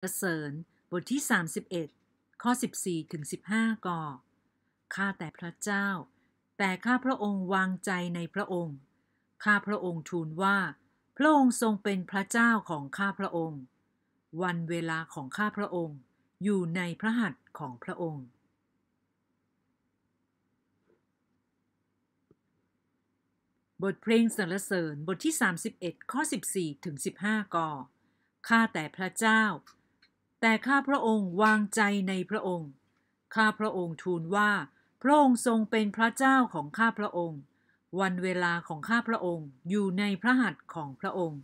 ประเสริญบทที่ 31ข้อ14ถึง15ก่อข้าแต่พระเจ้า แต่ข้าพระองค์วางใจในพระองค์ ข้าพระองค์ทูลว่าพระองค์ทรงเป็นพระเจ้าของข้าพระองค์ วันเวลาของข้าพระองค์อยู่ในพระหัตถ์ของพระองค์ บทเพลงสรรเสริญบทที่ 31ข้อ14ถึง15ก่อข้าแต่พระเจ้าแต่ข้าพระองค์วางใจในพระองค์ ข้าพระองค์ทูลว่าพระองค์ทรงเป็นพระเจ้าของข้าพระองค์ วันเวลาของข้าพระองค์อยู่ในพระหัตถ์ของพระองค์